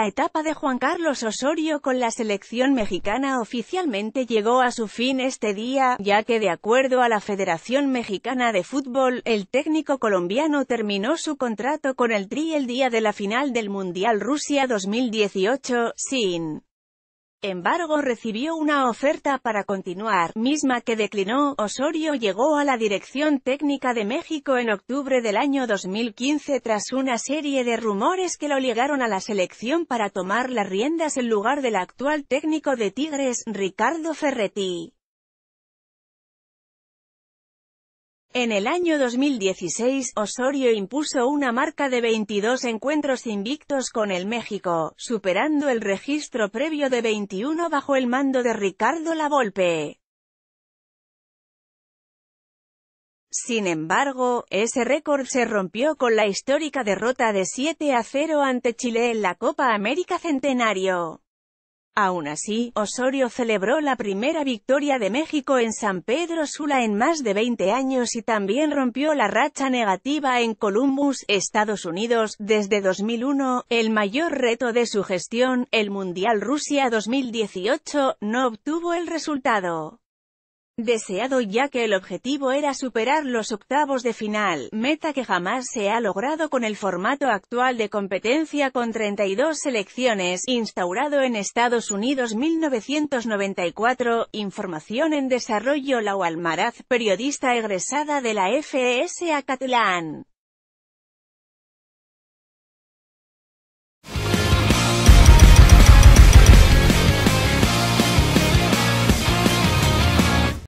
La etapa de Juan Carlos Osorio con la selección mexicana oficialmente llegó a su fin este día, ya que de acuerdo a la Federación Mexicana de Fútbol, el técnico colombiano terminó su contrato con el Tri el día de la final del Mundial Rusia 2018, sin embargo recibió una oferta para continuar, misma que declinó, Osorio llegó a la Dirección Técnica de México en octubre del año 2015 tras una serie de rumores que lo ligaron a la selección para tomar las riendas en lugar del actual técnico de Tigres, Ricardo Ferretti. En el año 2016, Osorio impuso una marca de 22 encuentros invictos con el México, superando el registro previo de 21 bajo el mando de Ricardo Lavolpe. Sin embargo, ese récord se rompió con la histórica derrota de 7 a 0 ante Chile en la Copa América Centenario. Aún así, Osorio celebró la primera victoria de México en San Pedro Sula en más de 20 años y también rompió la racha negativa en Columbus, Estados Unidos, desde 2001, el mayor reto de su gestión, el Mundial Rusia 2018, no obtuvo el resultado deseado ya que el objetivo era superar los octavos de final, meta que jamás se ha logrado con el formato actual de competencia con 32 selecciones, instaurado en Estados Unidos 1994, información en desarrollo Lau Almaraz, periodista egresada de la FES Catalán.